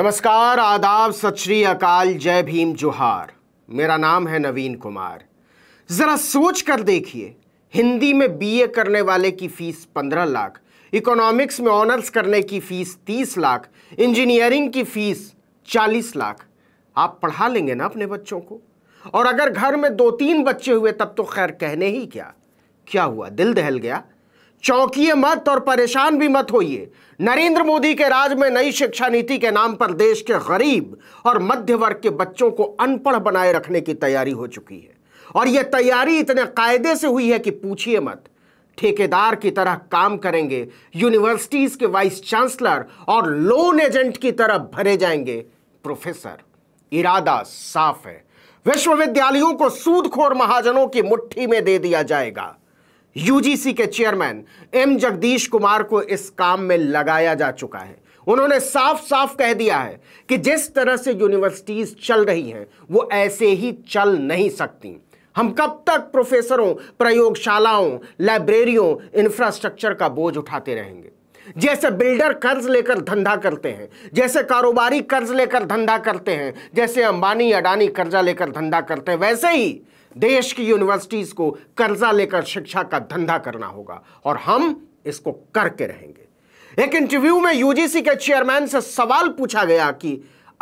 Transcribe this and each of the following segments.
नमस्कार आदाब सत श्री अकाल जय भीम जोहार मेरा नाम है नवीन कुमार ज़रा सोच कर देखिए हिंदी में बीए करने वाले की फ़ीस पंद्रह लाख इकोनॉमिक्स में ऑनर्स करने की फ़ीस तीस लाख इंजीनियरिंग की फ़ीस चालीस लाख आप पढ़ा लेंगे ना अपने बच्चों को और अगर घर में दो तीन बच्चे हुए तब तो खैर कहने ही क्या क्या हुआ दिल दहल गया चौंकिए मत और परेशान भी मत होइए नरेंद्र मोदी के राज में नई शिक्षा नीति के नाम पर देश के गरीब और मध्य वर्ग के बच्चों को अनपढ़ बनाए रखने की तैयारी हो चुकी है और यह तैयारी इतने कायदे से हुई है कि पूछिए मत ठेकेदार की तरह काम करेंगे यूनिवर्सिटीज के वाइस चांसलर और लोन एजेंट की तरह भरे जाएंगे प्रोफेसर इरादा साफ है विश्वविद्यालयों को सूदखोर महाजनों की मुट्ठी में दे दिया जाएगा यूजीसी के चेयरमैन एम जगदीश कुमार को इस काम में लगाया जा चुका है उन्होंने साफ साफ कह दिया है कि जिस तरह से यूनिवर्सिटीज चल रही हैं वो ऐसे ही चल नहीं सकती हम कब तक प्रोफेसरों प्रयोगशालाओं लाइब्रेरियों इंफ्रास्ट्रक्चर का बोझ उठाते रहेंगे जैसे बिल्डर कर्ज लेकर धंधा करते हैं जैसे कारोबारी कर्ज लेकर धंधा करते हैं जैसे अंबानी अडानी कर्जा लेकर धंधा करते हैं वैसे ही देश की यूनिवर्सिटीज़ को कर्जा लेकर शिक्षा का धंधा करना होगा और हम इसको करके रहेंगे एक इंटरव्यू में यूजीसी के चेयरमैन से सवाल पूछा गया कि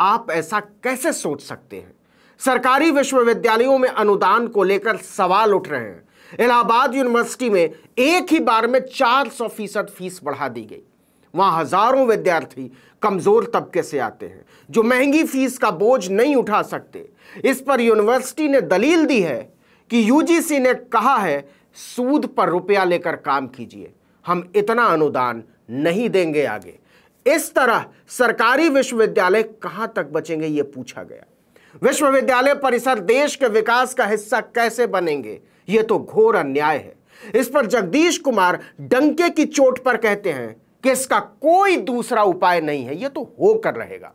आप ऐसा कैसे सोच सकते हैं सरकारी विश्वविद्यालयों में अनुदान को लेकर सवाल उठ रहे हैं इलाहाबाद यूनिवर्सिटी में एक ही बार में 400 फीसद फीस बढ़ा दी गई वहाँ हज़ारों विद्यार्थी कमज़ोर तबके से आते हैं जो महंगी फीस का बोझ नहीं उठा सकते इस पर यूनिवर्सिटी ने दलील दी है कि यूजीसी ने कहा है सूद पर रुपया लेकर काम कीजिए हम इतना अनुदान नहीं देंगे आगे इस तरह सरकारी विश्वविद्यालय कहाँ तक बचेंगे ये पूछा गया विश्वविद्यालय परिसर देश के विकास का हिस्सा कैसे बनेंगे ये तो घोर अन्याय है इस पर जगदीश कुमार डंके की चोट पर कहते हैं कि इसका कोई दूसरा उपाय नहीं है यह तो होकर रहेगा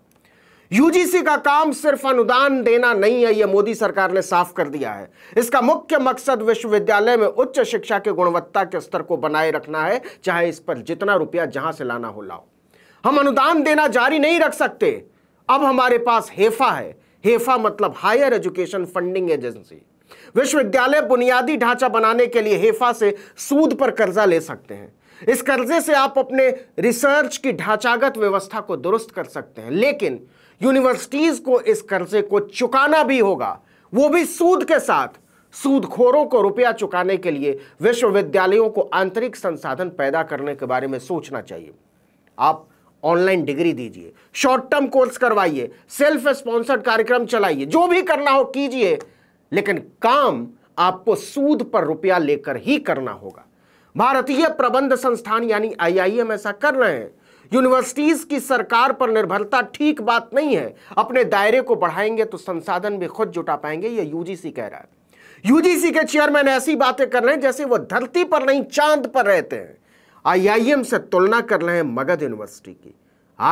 यूजीसी का काम सिर्फ अनुदान देना नहीं है यह मोदी सरकार ने साफ कर दिया है इसका मुख्य मकसद विश्वविद्यालय में उच्च शिक्षा के गुणवत्ता के स्तर को बनाए रखना है चाहे इस पर जितना रुपया जहां से लाना हो लाओ हम अनुदान देना जारी नहीं रख सकते अब हमारे पास हेफा है हेफा मतलब हायर एजुकेशन फंडिंग एजेंसी विश्वविद्यालय बुनियादी ढांचा बनाने के लिए हेफा से सूद पर कर्जा ले सकते हैं इस कर्जे से आप अपने रिसर्च की ढांचागत व्यवस्था को दुरुस्त कर सकते हैं लेकिन यूनिवर्सिटीज़ को इस कर्जे को चुकाना भी होगा वो भी सूद के साथ सूदखोरों को रुपया चुकाने के लिए विश्वविद्यालयों को आंतरिक संसाधन पैदा करने के बारे में सोचना चाहिए आप ऑनलाइन डिग्री दीजिए शॉर्ट टर्म कोर्स करवाइए सेल्फ स्पॉन्सर्ड कार्यक्रम चलाइए जो भी करना हो कीजिए लेकिन काम आपको सूद पर रुपया लेकर ही करना होगा भारतीय प्रबंध संस्थान यानी आईआईएम ऐसा कर रहे हैं यूनिवर्सिटीज की सरकार पर निर्भरता ठीक बात नहीं है अपने दायरे को बढ़ाएंगे तो संसाधन भी खुद जुटा पाएंगे यह यूजीसी कह रहा है यूजीसी के चेयरमैन ऐसी बातें कर रहे हैं जैसे वह धरती पर नहीं चांद पर रहते हैं आईआईएम से तुलना कर रहे हैं मगध यूनिवर्सिटी की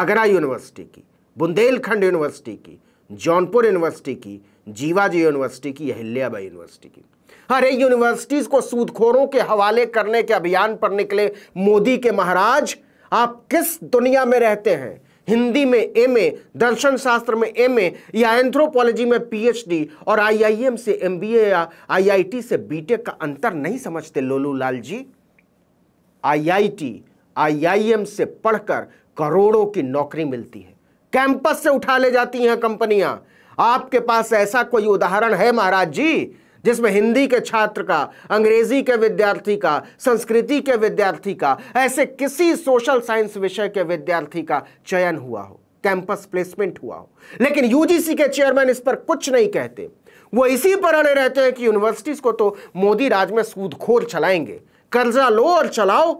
आगरा यूनिवर्सिटी की बुंदेलखंड यूनिवर्सिटी की जौनपुर यूनिवर्सिटी की जीवाजी यूनिवर्सिटी की अहिल्याबाई यूनिवर्सिटी की हर एक यूनिवर्सिटीज को सूदखोरों के हवाले करने के अभियान पर निकले मोदी के महाराज आप किस दुनिया में रहते हैं हिंदी में एम ए दर्शन शास्त्र में एम ए या एंथ्रोपोलॉजी में पीएचडी और आईआईएम से एमबीए या आईआईटी से बीटेक का अंतर नहीं समझते लोलू लाल जी आईआईटी आईआईएम से पढ़कर करोड़ों की नौकरी मिलती है कैंपस से उठा ले जाती हैं कंपनियां आपके पास ऐसा कोई उदाहरण है महाराज जी जिसमें हिंदी के छात्र का अंग्रेजी के विद्यार्थी का संस्कृति के विद्यार्थी का ऐसे किसी सोशल साइंस विषय के विद्यार्थी का चयन हुआ हो कैंपस प्लेसमेंट हुआ हो लेकिन यूजीसी के चेयरमैन इस पर कुछ नहीं कहते वो इसी पर अड़े रहते हैं कि यूनिवर्सिटीज को तो मोदी राज में सूदखोर चलाएंगे कर्जा लो और चलाओ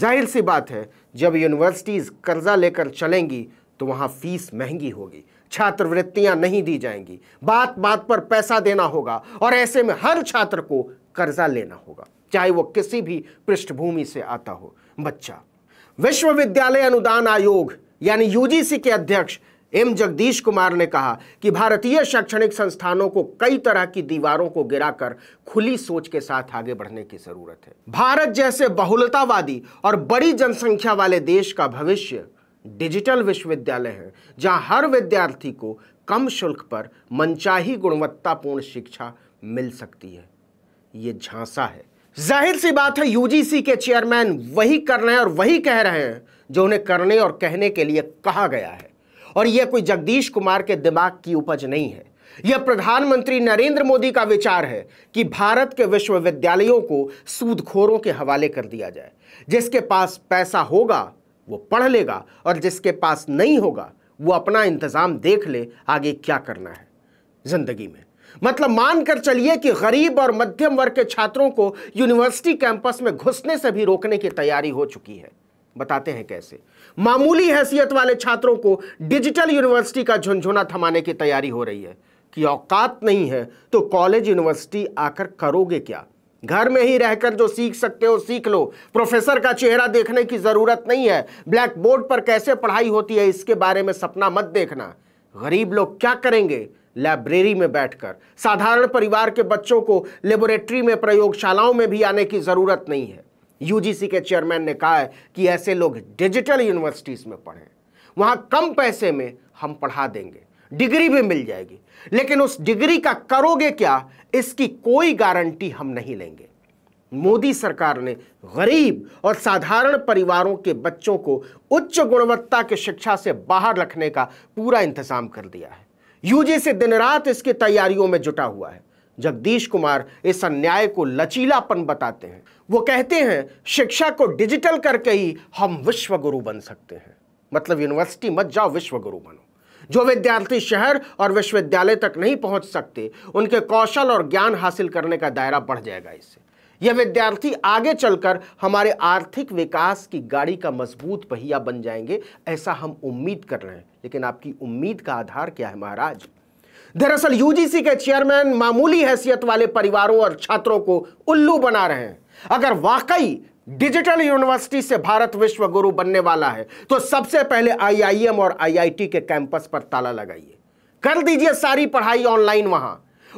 जाहिर सी बात है जब यूनिवर्सिटीज कर्जा लेकर चलेंगी तो वहां फीस महंगी होगी छात्रवृत्तियां नहीं दी जाएंगी बात बात पर पैसा देना होगा और ऐसे में हर छात्र को कर्जा लेना होगा चाहे वो किसी भी पृष्ठभूमि से आता हो बच्चा विश्वविद्यालय अनुदान आयोग यानी यूजीसी के अध्यक्ष एम जगदीश कुमार ने कहा कि भारतीय शैक्षणिक संस्थानों को कई तरह की दीवारों को गिराकर खुली सोच के साथ आगे बढ़ने की जरूरत है भारत जैसे बहुलतावादी और बड़ी जनसंख्या वाले देश का भविष्य डिजिटल विश्वविद्यालय हैं जहां हर विद्यार्थी को कम शुल्क पर मनचाही गुणवत्तापूर्ण शिक्षा मिल सकती है ये झांसा है जाहिर सी बात है यूजीसी के चेयरमैन वही कर रहे हैं और वही कह रहे हैं जो उन्हें करने और कहने के लिए कहा गया है और यह कोई जगदीश कुमार के दिमाग की उपज नहीं है यह प्रधानमंत्री नरेंद्र मोदी का विचार है कि भारत के विश्वविद्यालयों को सूदखोरों के हवाले कर दिया जाए जिसके पास पैसा होगा वो पढ़ लेगा और जिसके पास नहीं होगा वो अपना इंतज़ाम देख ले आगे क्या करना है ज़िंदगी में मतलब मानकर चलिए कि गरीब और मध्यम वर्ग के छात्रों को यूनिवर्सिटी कैंपस में घुसने से भी रोकने की तैयारी हो चुकी है बताते हैं कैसे मामूली हैसियत वाले छात्रों को डिजिटल यूनिवर्सिटी का झुंझुना थमाने की तैयारी हो रही है कि औकात नहीं है तो कॉलेज यूनिवर्सिटी आकर करोगे क्या घर में ही रहकर जो सीख सकते हो सीख लो प्रोफेसर का चेहरा देखने की ज़रूरत नहीं है ब्लैक बोर्ड पर कैसे पढ़ाई होती है इसके बारे में सपना मत देखना गरीब लोग क्या करेंगे लाइब्रेरी में बैठकर साधारण परिवार के बच्चों को लेबोरेटरी में प्रयोगशालाओं में भी आने की ज़रूरत नहीं है यूजीसी के चेयरमैन ने कहा है कि ऐसे लोग डिजिटल यूनिवर्सिटीज़ में पढ़ें वहाँ कम पैसे में हम पढ़ा देंगे डिग्री भी मिल जाएगी लेकिन उस डिग्री का करोगे क्या इसकी कोई गारंटी हम नहीं लेंगे मोदी सरकार ने गरीब और साधारण परिवारों के बच्चों को उच्च गुणवत्ता के शिक्षा से बाहर रखने का पूरा इंतजाम कर दिया है यूजी से दिन रात इसकी तैयारियों में जुटा हुआ है जगदीश कुमार इस अन्याय को लचीलापन बताते हैं वो कहते हैं शिक्षा को डिजिटल करके ही हम विश्वगुरु बन सकते हैं मतलब यूनिवर्सिटी मत जाओ विश्वगुरु बनो जो विद्यार्थी शहर और विश्वविद्यालय तक नहीं पहुंच सकते उनके कौशल और ज्ञान हासिल करने का दायरा बढ़ जाएगा इससे यह विद्यार्थी आगे चलकर हमारे आर्थिक विकास की गाड़ी का मजबूत पहिया बन जाएंगे ऐसा हम उम्मीद कर रहे हैं लेकिन आपकी उम्मीद का आधार क्या है महाराज दरअसल यूजीसी के चेयरमैन मामूली हैसियत वाले परिवारों और छात्रों को उल्लू बना रहे हैं अगर वाकई डिजिटल यूनिवर्सिटी से भारत विश्व गुरु बनने वाला है तो सबसे पहले आईआईएम और आईआईटी के कैंपस पर ताला लगाइए कर दीजिए सारी पढ़ाई ऑनलाइन वहां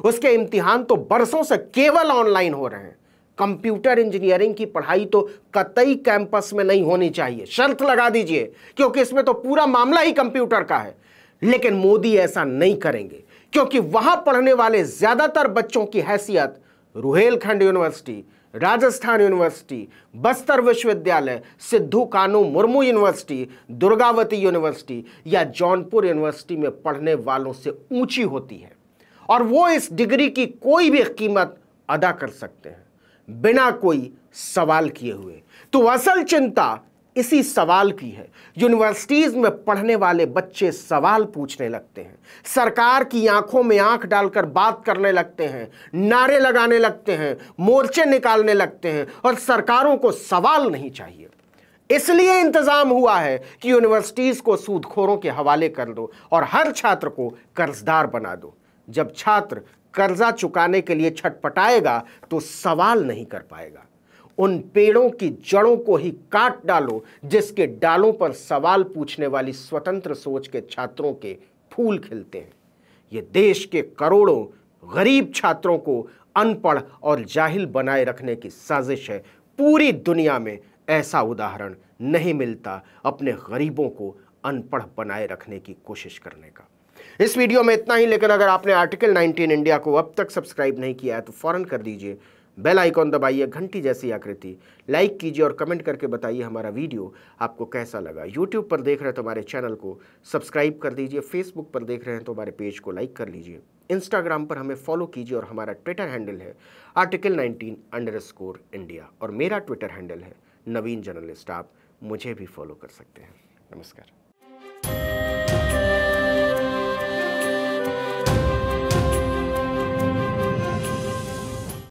उसके इम्तिहान तो बरसों से केवल ऑनलाइन हो रहे हैं कंप्यूटर इंजीनियरिंग की पढ़ाई तो कतई कैंपस में नहीं होनी चाहिए शर्त लगा दीजिए क्योंकि इसमें तो पूरा मामला ही कंप्यूटर का है लेकिन मोदी ऐसा नहीं करेंगे क्योंकि वहां पढ़ने वाले ज्यादातर बच्चों की हैसियत रुहेलखंड यूनिवर्सिटी राजस्थान यूनिवर्सिटी बस्तर विश्वविद्यालय सिद्धू कानू मुर्मू यूनिवर्सिटी दुर्गावती यूनिवर्सिटी या जौनपुर यूनिवर्सिटी में पढ़ने वालों से ऊंची होती है और वो इस डिग्री की कोई भी कीमत अदा कर सकते हैं बिना कोई सवाल किए हुए तो असल चिंता इसी सवाल की है यूनिवर्सिटीज़ में पढ़ने वाले बच्चे सवाल पूछने लगते हैं सरकार की आंखों में आंख डालकर बात करने लगते हैं नारे लगाने लगते हैं मोर्चे निकालने लगते हैं और सरकारों को सवाल नहीं चाहिए इसलिए इंतज़ाम हुआ है कि यूनिवर्सिटीज़ को सूदखोरों के हवाले कर दो और हर छात्र को कर्जदार बना दो जब छात्र कर्जा चुकाने के लिए छटपटाएगा तो सवाल नहीं कर पाएगा उन पेड़ों की जड़ों को ही काट डालो जिसके डालों पर सवाल पूछने वाली स्वतंत्र सोच के छात्रों के फूल खिलते हैं ये देश के करोड़ों गरीब छात्रों को अनपढ़ और जाहिल बनाए रखने की साजिश है पूरी दुनिया में ऐसा उदाहरण नहीं मिलता अपने गरीबों को अनपढ़ बनाए रखने की कोशिश करने का इस वीडियो में इतना ही लेकिन अगर आपने आर्टिकल 19 इंडिया को अब तक सब्सक्राइब नहीं किया है तो फ़ौरन कर दीजिए बेल आइकॉन दबाइए घंटी जैसी आकृति लाइक कीजिए और कमेंट करके बताइए हमारा वीडियो आपको कैसा लगा यूट्यूब पर देख रहे हैं तो हमारे चैनल को सब्सक्राइब कर दीजिए फेसबुक पर देख रहे हैं तो हमारे पेज को लाइक कर लीजिए इंस्टाग्राम पर हमें फॉलो कीजिए और हमारा ट्विटर हैंडल है article nineteen underscore India और मेरा ट्विटर हैंडल है नवीन जर्नलिस्ट आप मुझे भी फॉलो कर सकते हैं नमस्कार